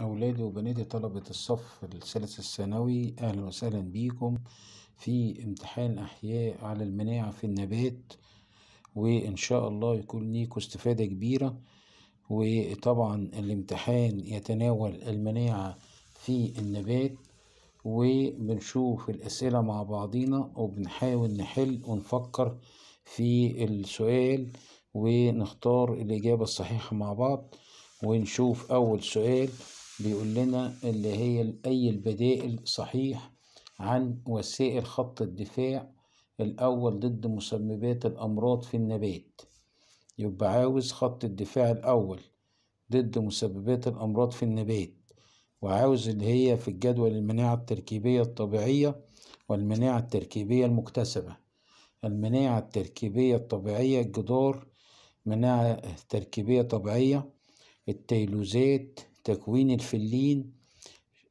أولادي وبناتي طلبة الصف الثالث الثانوي أهلا وسهلا بيكم في امتحان أحياء على المناعة في النبات وإن شاء الله يكون ليكوا استفادة كبيرة وطبعا الامتحان يتناول المناعة في النبات وبنشوف الأسئلة مع بعضينا وبنحاول نحل ونفكر في السؤال ونختار الإجابة الصحيحة مع بعض ونشوف أول سؤال بيقول لنا اللي هي أي البدائل صحيح عن وسائل خط الدفاع الأول ضد مسببات الأمراض في النبات يبقى عاوز خط الدفاع الأول ضد مسببات الأمراض في النبات وعاوز اللي هي في الجدول المناعة التركيبية الطبيعية والمناعة التركيبية المكتسبة المناعة التركيبية الطبيعية الجدار مناعة تركيبية طبيعية التيلوزات تكوين الفلين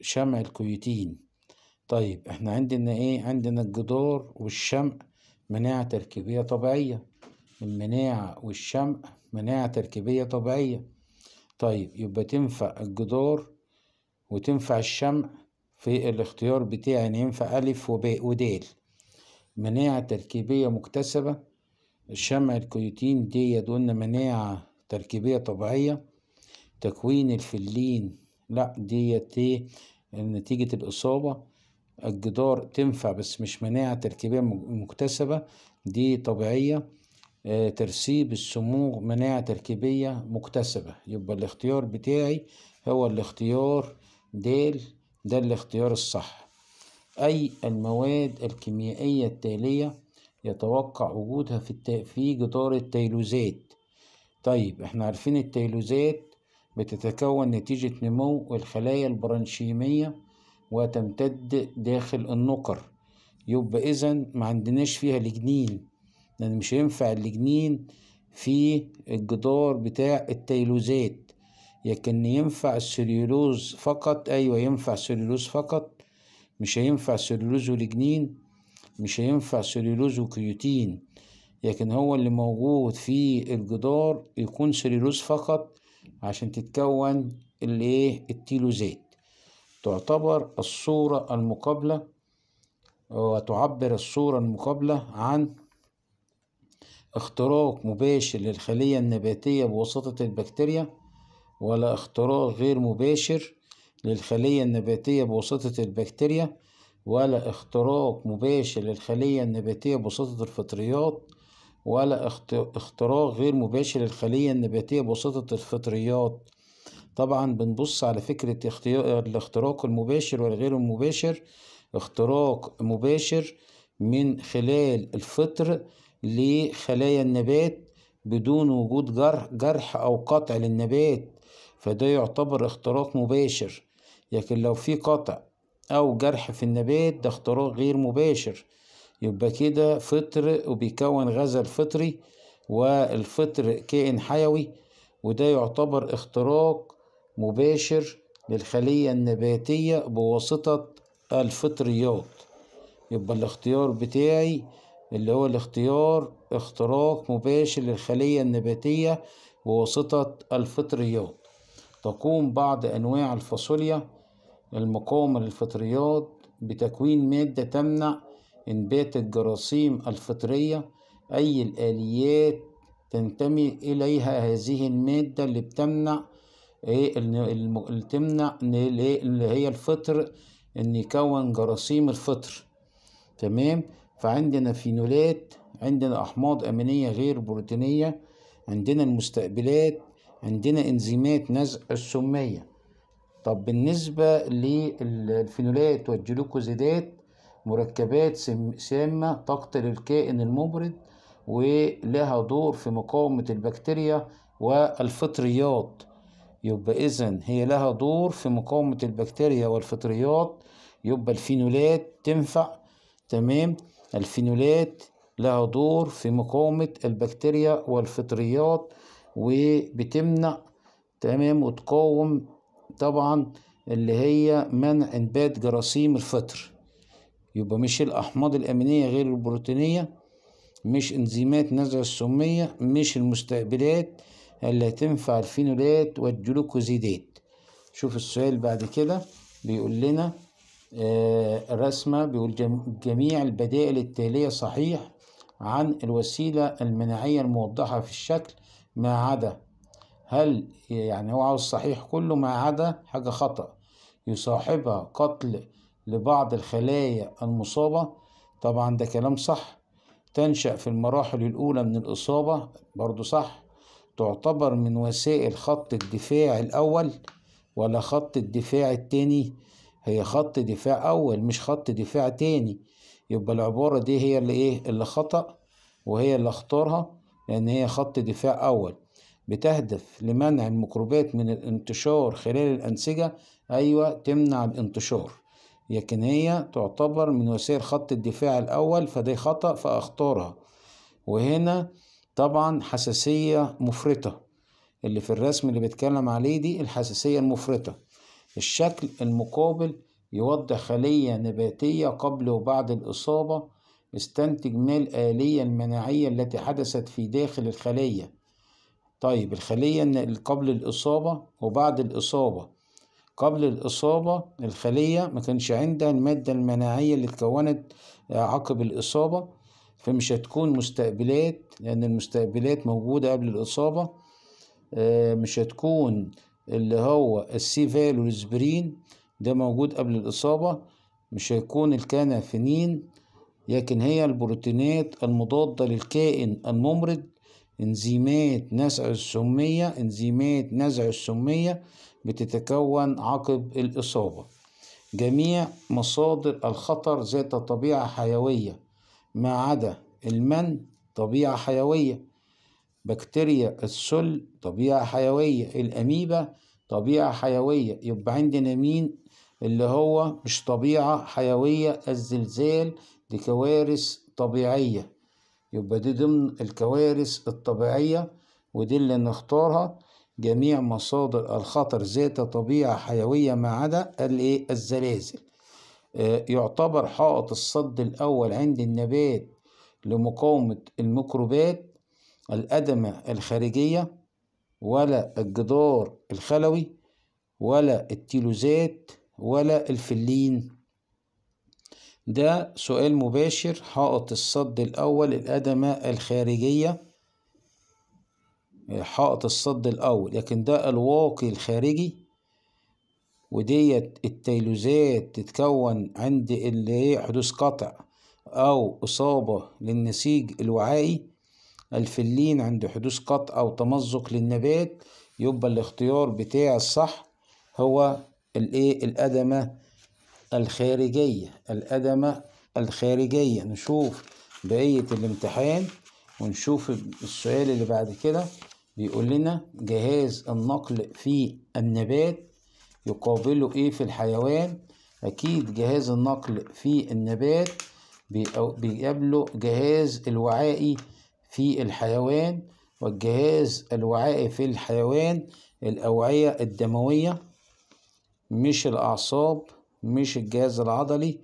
شمع الكيوتين طيب احنا عندنا ايه عندنا الجدار والشمع مناعة تركيبية طبيعية المناعة والشمع مناعة تركيبية طبيعية طيب يبقى تنفع الجدار وتنفع الشمع في الاختيار بتاعي يعني ينفع ألف وباء ودال مناعة تركيبية مكتسبة الشمع الكيوتين دي قلنا مناعة تركيبية طبيعية تكوين الفلين لا ديت ايه نتيجة الإصابة الجدار تنفع بس مش مناعة تركيبية مكتسبة دي طبيعية آه، ترسيب السموغ مناعة تركيبية مكتسبة يبقى الاختيار بتاعي هو الاختيار ديل ده الاختيار الصح أي المواد الكيميائية التالية يتوقع وجودها في جدار التيلوزات طيب احنا عارفين التيلوزات بتتكون نتيجة نمو الخلايا البرانشيمية وتمتد داخل النقر يبقى إذا ما عندناش فيها الجنين لأن مش هينفع الجنين في الجدار بتاع التيلوزات لكن ينفع السليولوز فقط أيوة ينفع السليولوز فقط مش هينفع سليولوز والجنين مش هينفع سليولوز وكيوتين لكن هو اللي موجود في الجدار يكون سليولوز فقط عشان تتكون الايه التيلوزيت تعتبر الصورة المقابلة وتعبر الصورة المقابلة عن اختراق مباشر للخلية النباتية بواسطة البكتيريا ولا اختراق غير مباشر للخلية النباتية بواسطة البكتيريا ولا اختراق مباشر للخلية النباتية بواسطة الفطريات ولا اختراق غير مباشر للخلية النباتية بواسطة الفطريات طبعا بنبص على فكرة الاختراق المباشر والغير المباشر اختراق مباشر من خلال الفطر لخلايا النبات بدون وجود جرح, جرح أو قطع للنبات فده يعتبر اختراق مباشر لكن لو في قطع أو جرح في النبات ده اختراق غير مباشر يبقى كده فطر وبيكون غاز الفطري والفطر كائن حيوي وده يعتبر اختراق مباشر للخلية النباتية بواسطة الفطريات يبقى الاختيار بتاعي اللي هو الاختيار اختراق مباشر للخلية النباتية بواسطة الفطريات تقوم بعض أنواع الفاصوليا المقاومة للفطريات بتكوين مادة تمنع إنبات الجراثيم الفطرية أي الآليات تنتمي إليها هذه المادة اللي بتمنع إيه اللي تمنع إيه، اللي هي الفطر إن يكون جراثيم الفطر تمام فعندنا فينولات عندنا أحماض أمينية غير بروتينية عندنا المستقبلات عندنا إنزيمات نزع السمية طب بالنسبة للفينولات والجلوكوزيدات مركبات سامة تقتل الكائن المبرد ولها دور في مقاومة البكتيريا والفطريات يبقى إذا هي لها دور في مقاومة البكتيريا والفطريات يبقى الفينولات تنفع تمام الفينولات لها دور في مقاومة البكتيريا والفطريات وبتمنع تمام وتقاوم طبعا اللي هي منع انبات جراثيم الفطر يبقى مش الأحماض الأمينية غير البروتينية مش إنزيمات نزع السمية مش المستقبلات اللي تنفع الفينولات والجلوكوزيدات شوف السؤال بعد كده بيقول لنا آه، رسمة بيقول جميع البدائل التالية صحيح عن الوسيلة المناعية الموضحة في الشكل ما عدا هل يعني هو عاوز صحيح كله ما عدا حاجة خطأ يصاحبها قتل لبعض الخلايا المصابة طبعا ده كلام صح تنشأ في المراحل الأولى من الإصابة برضو صح تعتبر من وسائل خط الدفاع الأول ولا خط الدفاع التاني هي خط دفاع أول مش خط دفاع تاني يبقى العبارة دي هي اللي إيه اللي خطأ وهي اللي اختارها لأن هي خط دفاع أول بتهدف لمنع الميكروبات من الانتشار خلال الأنسجة أيوة تمنع الانتشار لكن هي تعتبر من وسائل خط الدفاع الأول فده خطأ فأختارها وهنا طبعا حساسية مفرطة اللي في الرسم اللي بيتكلم عليه دي الحساسية المفرطة الشكل المقابل يوضح خلية نباتية قبل وبعد الإصابة استنتج ما الآلية المناعية التي حدثت في داخل الخلية طيب الخلية قبل الإصابة وبعد الإصابة قبل الإصابة الخلية ما كانش عندها المادة المناعية اللي اتكونت آه، عقب الإصابة فمش هتكون مستقبلات لأن المستقبلات موجودة قبل الإصابة آه، مش هتكون اللي هو السيفال والسبرين ده موجود قبل الإصابة مش هيكون الكانافينين لكن هي البروتينات المضادة للكائن الممرض انزيمات نزع السمية انزيمات نزع السمية بتتكون عقب الإصابة جميع مصادر الخطر ذات طبيعة حيوية ما عدا المن طبيعة حيوية بكتيريا السل طبيعة حيوية الأميبا طبيعة حيوية يبقى عندنا مين اللي هو مش طبيعة حيوية الزلزال دي كوارث طبيعية يبقى دي ضمن الكوارث الطبيعية ودي اللي نختارها جميع مصادر الخطر ذات طبيعة حيوية ما عدا الزلازل آه، يعتبر حائط الصد الأول عند النبات لمقاومة الميكروبات الأدمة الخارجية ولا الجدار الخلوي ولا التيلوزات ولا الفلين ده سؤال مباشر حائط الصد الأول الأدمة الخارجية حائط الصد الأول لكن ده الواقي الخارجي وديت التيلوزات تتكون عند اللي هي حدوث قطع أو إصابة للنسيج الوعائي الفلين عند حدوث قطع أو تمزق للنبات يبقى الاختيار بتاع الصح هو الايه الأدمة الخارجية الأدمة الخارجية نشوف بقية الامتحان ونشوف السؤال اللي بعد كده بيقول لنا جهاز النقل في النبات يقابله ايه في الحيوان اكيد جهاز النقل في النبات بيقابله جهاز الوعائي في الحيوان والجهاز الوعائي في الحيوان الأوعية الدموية مش الأعصاب مش الجهاز العضلي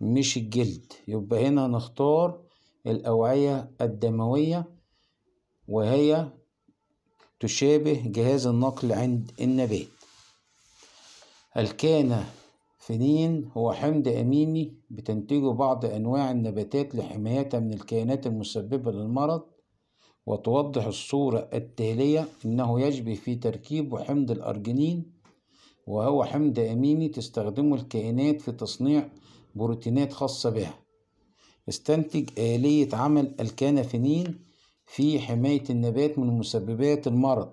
مش الجلد يبقى هنا نختار الأوعية الدموية وهي تشابه جهاز النقل عند النبات الكانافينين هو حمض أميني بتنتجه بعض أنواع النباتات لحمايتها من الكائنات المسببة للمرض وتوضح الصورة التالية إنه يشبه في تركيبه حمض الأرجينين وهو حمض أميني تستخدمه الكائنات في تصنيع بروتينات خاصة بها استنتج آلية عمل الكانافينين في حماية النبات من مسببات المرض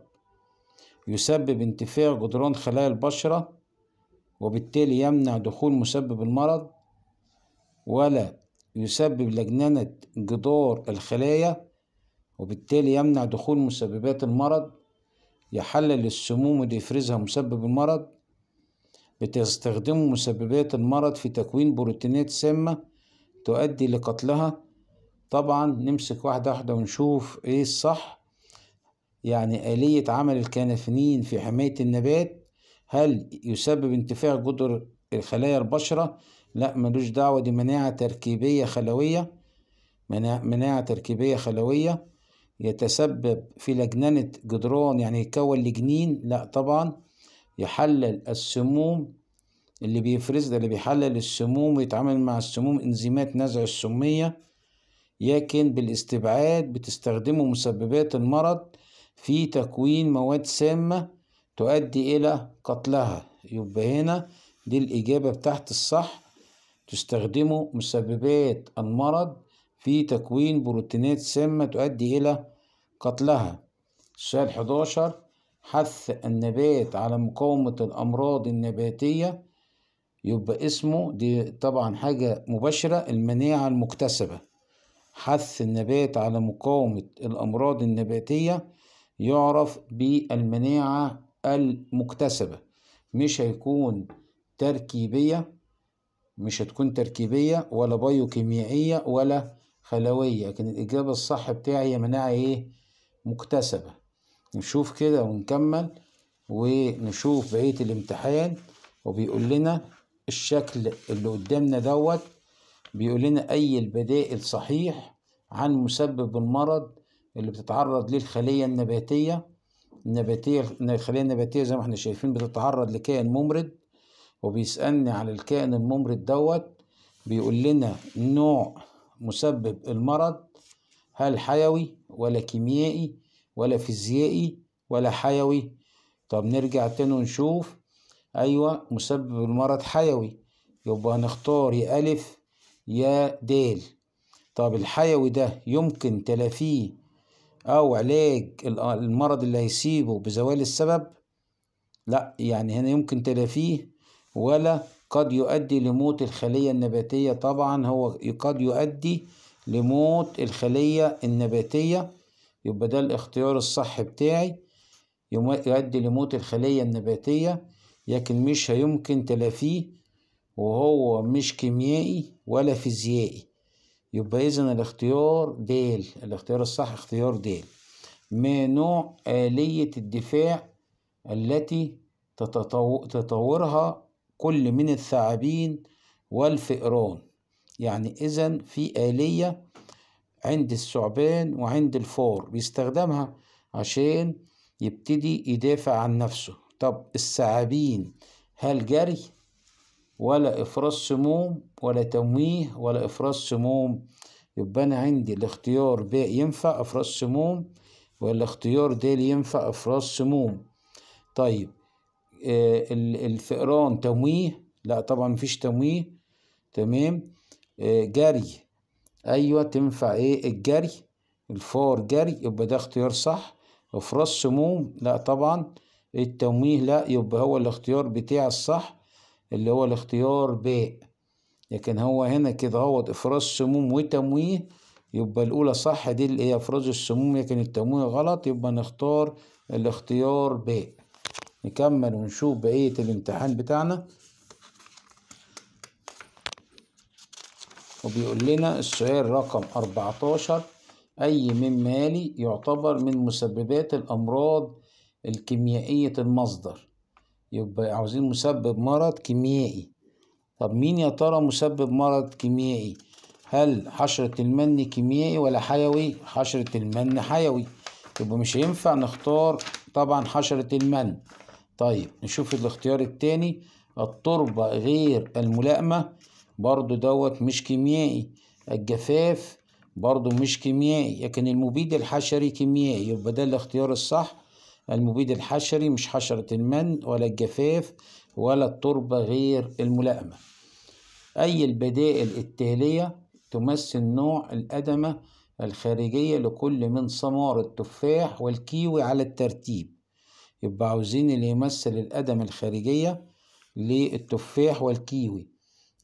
يسبب انتفاع جدران خلايا البشرة وبالتالي يمنع دخول مسبب المرض ولا يسبب لجننة جدار الخلايا وبالتالي يمنع دخول مسببات المرض يحلل السموم اللي يفرزها مسبب المرض بتستخدم مسببات المرض في تكوين بروتينات سامة تؤدي لقتلها طبعا نمسك واحدة واحدة ونشوف ايه الصح يعني آلية عمل الكنفنين في حماية النبات هل يسبب انتفاع جدر الخلايا البشرة لا ملوش دعوة دي مناعة تركيبية خلوية مناعة تركيبية خلوية يتسبب في لجننة جدران يعني يكون لجنين لا طبعا يحلل السموم اللي بيفرز ده اللي بيحلل السموم ويتعامل مع السموم انزيمات نزع السمية يكن بالاستبعاد بتستخدموا مسببات المرض في تكوين مواد سامة تؤدي إلى قتلها يبقى هنا دي الإجابة بتاعت الصح تستخدموا مسببات المرض في تكوين بروتينات سامة تؤدي إلى قتلها السؤال 11 حث النبات على مقاومة الأمراض النباتية يبقى اسمه دي طبعا حاجة مباشرة المناعة المكتسبة حث النبات على مقاومة الأمراض النباتية يعرف بالمناعة المكتسبة مش هيكون تركيبية مش هتكون تركيبية ولا بيوكيميائية ولا خلوية لكن الإجابة الصح بتاعي هي مناعة إيه مكتسبة نشوف كده ونكمل ونشوف بقية الامتحان وبيقول لنا الشكل اللي قدامنا دوت بيقول لنا أي البدائل صحيح عن مسبب المرض اللي بتتعرض ليه الخلية النباتية النباتية الخلية النباتية زي ما احنا شايفين بتتعرض لكائن ممرض وبيسألني على الكائن الممرض دوت بيقول لنا نوع مسبب المرض هل حيوي ولا كيميائي ولا فيزيائي ولا حيوي طب نرجع تاني ونشوف أيوة مسبب المرض حيوي يبقى هنختار يا ألف يا دال طب الحيوي ده يمكن تلافيه أو علاج المرض اللي هيسيبه بزوال السبب لا يعني هنا يمكن تلافيه ولا قد يؤدي لموت الخلية النباتية طبعا هو قد يؤدي لموت الخلية النباتية يبقى ده الاختيار الصح بتاعي يؤدي لموت الخلية النباتية لكن مش هيمكن تلافيه وهو مش كيميائي ولا فيزيائي يبقى إذا الاختيار د الاختيار الصح اختيار د ما نوع آلية الدفاع التي تطورها كل من الثعابين والفئران يعني إذا في آلية عند الثعبان وعند الفار بيستخدمها عشان يبتدي يدافع عن نفسه طب الثعابين هل جري ولا افراز سموم ولا تمويه ولا افراز سموم يبقى انا عندي الاختيار ب ينفع افراز سموم والاختيار د ينفع افراز سموم طيب آه الفئران تمويه لا طبعا مفيش تمويه تمام آه جري ايوه تنفع ايه الجري الفار جري يبقى ده اختيار صح افراز سموم لا طبعا التمويه لا يبقى هو الاختيار بتاع الصح اللي هو الاختيار باء لكن هو هنا كده هو افراز سموم وتمويه يبقى الاولى صح دي اللي هي افراز السموم لكن التمويه غلط يبقى نختار الاختيار باء نكمل ونشوف بقيه الامتحان بتاعنا وبيقول لنا السؤال رقم 14 أي من مالي يعتبر من مسببات الأمراض الكيميائية المصدر يبقى عاوزين مسبب مرض كيميائي طب مين يا ترى مسبب مرض كيميائي هل حشرة المن كيميائي ولا حيوي حشرة المن حيوي يبقى مش هينفع نختار طبعا حشرة المن طيب نشوف الاختيار التاني التربة غير الملائمة برضو دوت مش كيميائي الجفاف برضو مش كيميائي لكن المبيد الحشري كيميائي يبقى ده الاختيار الصح المبيد الحشري مش حشرة المن ولا الجفاف ولا التربة غير الملائمة أي البدائل التالية تمثل نوع الأدمة الخارجية لكل من ثمار التفاح والكيوي على الترتيب يبقى عاوزين اللي يمثل الأدمة الخارجية للتفاح والكيوي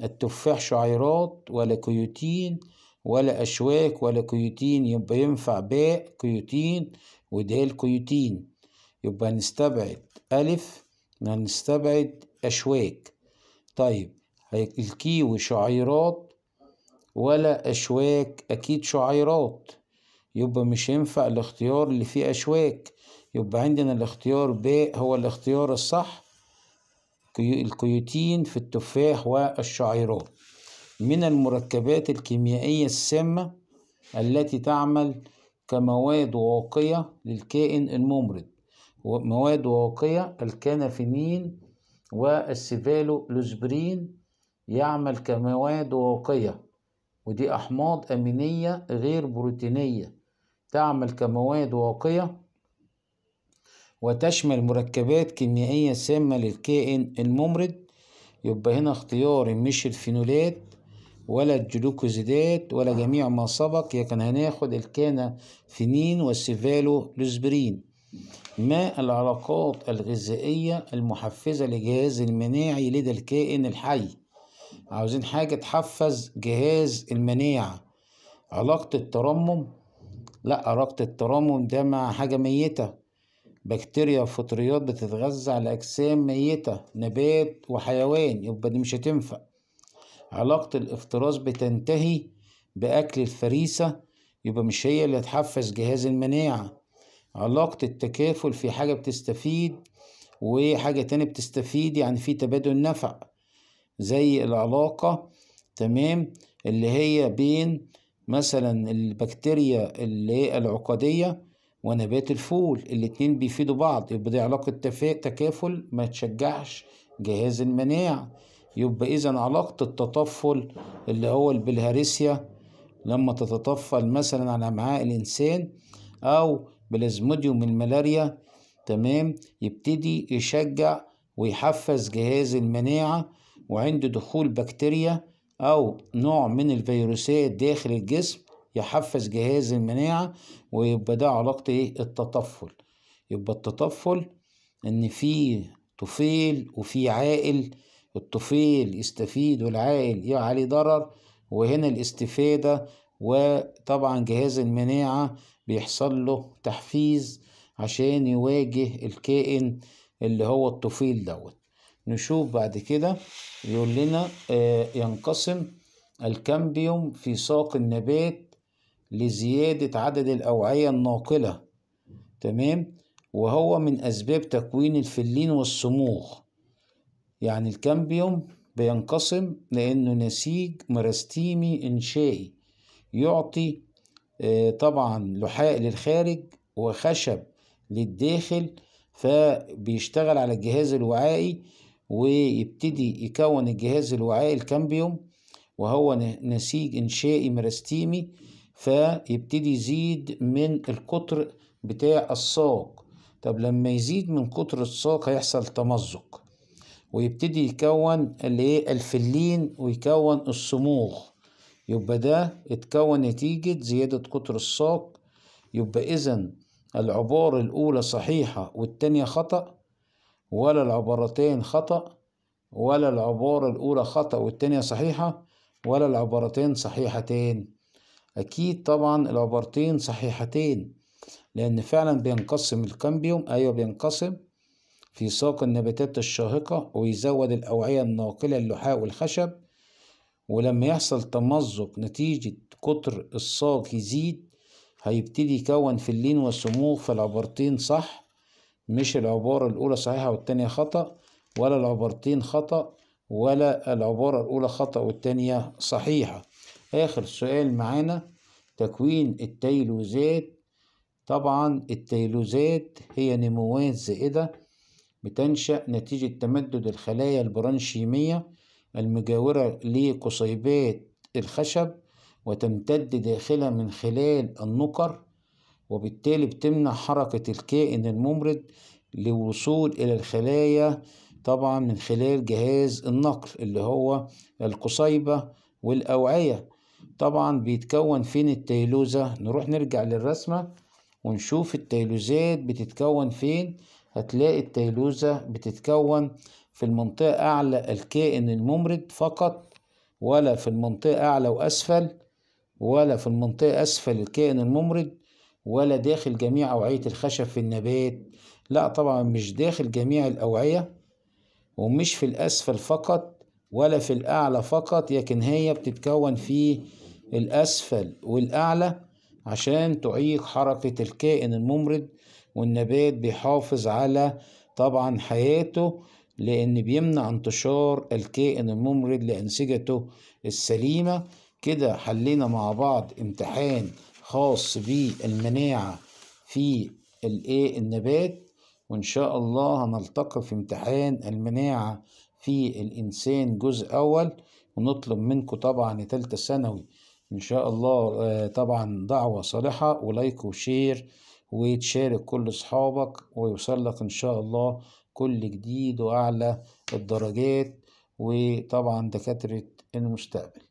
التفاح شعيرات ولا كيوتين ولا أشواك ولا كيوتين يبقى ينفع باء كيوتين ودال كيوتين يبقى نستبعد ألف نستبعد أشواك طيب الكيوي شعيرات ولا أشواك أكيد شعيرات يبقى مش ينفع الاختيار اللي فيه أشواك يبقى عندنا الاختيار ب هو الاختيار الصح الكيوتين في التفاح والشعيرات من المركبات الكيميائية السامة التي تعمل كمواد واقية للكائن الممرض مواد وقيع الكنافينين والسيفالولوسبرين يعمل كمواد واقية ودي أحماض أمينية غير بروتينية تعمل كمواد واقية وتشمل مركبات كيميائية سامة للكائن الممرض يبقى هنا اختياري مش الفينولات ولا الجلوكوزيدات ولا جميع ما سبق لكن هناخد الكانافينين والسيفالو لوسبرين ما العلاقات الغذائية المحفزة لجهاز المناعي لدى الكائن الحي عاوزين حاجة تحفز جهاز المناعة علاقة الترمم لا علاقة الترمم ده مع حاجة ميتة بكتيريا وفطريات بتتغذى على أجسام ميتة نبات وحيوان يبقى دي مش هتنفع علاقة الافتراس بتنتهي بأكل الفريسة يبقى مش هي اللي تحفز جهاز المناعة علاقة التكافل في حاجة بتستفيد وحاجة تانية بتستفيد يعني في تبادل نفع زي العلاقة تمام اللي هي بين مثلا البكتيريا اللي هي العقدية ونبات الفول الاتنين بيفيدوا بعض يبقى دي علاقة تكافل ما تشجعش جهاز المناعة يبقى إذا علاقة التطفل اللي هو البلهارسيا لما تتطفل مثلا على أمعاء الإنسان أو بلازموديوم الملاريا تمام يبتدي يشجع ويحفز جهاز المناعة وعند دخول بكتيريا أو نوع من الفيروسات داخل الجسم يحفز جهاز المناعة ويبقى ده علاقة إيه التطفل يبقى التطفل إن في طفيل وفي عاقل الطفيل يستفيد والعاقل عليه ضرر وهنا الاستفادة وطبعا جهاز المناعة بيحصل له تحفيز عشان يواجه الكائن اللي هو الطفيل دوت نشوف بعد كده يقول لنا آه، ينقسم الكامبيوم في ساق النبات لزيادة عدد الأوعية الناقلة تمام وهو من أسباب تكوين الفلين والصموخ يعني الكامبيوم بينقسم لأنه نسيج مرستيمي إنشائي يعطي آه، طبعا لحاء للخارج وخشب للداخل فبيشتغل على الجهاز الوعائي ويبتدي يكون الجهاز الوعائي الكامبيوم وهو نسيج إنشائي مرستيمي فيبتدي يزيد من القطر بتاع الساق طب لما يزيد من قطر الساق هيحصل تمزق ويبتدي يكون الفلين ويكون الصموغ يبقى ده اتكون نتيجة زيادة قطر الساق يبقى إذا العبارة الأولى صحيحة والتانية خطأ ولا العبارتين خطأ ولا العبارة الأولى خطأ والتانية صحيحة ولا العبارتين صحيحتين أكيد طبعا العبارتين صحيحتين لأن فعلا بينقسم الكامبيوم أيوة بينقسم في ساق النباتات الشاهقة ويزود الأوعية الناقلة اللحاء والخشب ولما يحصل تمزق نتيجة كتر الصاج يزيد هيبتدي يكون في اللين والسموخ فالعبارتين صح مش العبارة الأولى صحيحة والتانية خطأ ولا العبارتين خطأ ولا العبارة الأولى خطأ والتانية صحيحة آخر سؤال معانا تكوين التيلوزات طبعا التيلوزات هي نموات زائدة بتنشأ نتيجة تمدد الخلايا البرانشيمية المجاورة لقصيبات الخشب وتمتد داخلها من خلال النقر وبالتالي بتمنع حركة الكائن الممرض للوصول إلى الخلايا طبعا من خلال جهاز النقل اللي هو القصيبة والأوعية طبعا بيتكون فين التيلوزة نروح نرجع للرسمة ونشوف التيلوزات بتتكون فين هتلاقي التيلوزة بتتكون في المنطقة أعلى الكائن الممرض فقط ولا في المنطقة أعلى وأسفل ولا في المنطقة أسفل الكائن الممرض ولا داخل جميع أوعية الخشب في النبات لا طبعا مش داخل جميع الأوعية ومش في الأسفل فقط ولا في الأعلى فقط لكن هي بتتكون في الأسفل والأعلى عشان تعيق حركة الكائن الممرض والنبات بيحافظ على طبعا حياته لأن بيمنع انتشار الكائن الممرض لأنسجته السليمة كده حلينا مع بعض امتحان خاص بالمناعة في الايه النبات وإن شاء الله هنلتقي في امتحان المناعة في الإنسان جزء أول ونطلب منكم طبعا تالتة ثانوي إن شاء الله آه، طبعا دعوة صالحة ولايك وشير وتشارك كل أصحابك ويوصل لك إن شاء الله كل جديد وأعلى الدرجات وطبعا دكاترة المستقبل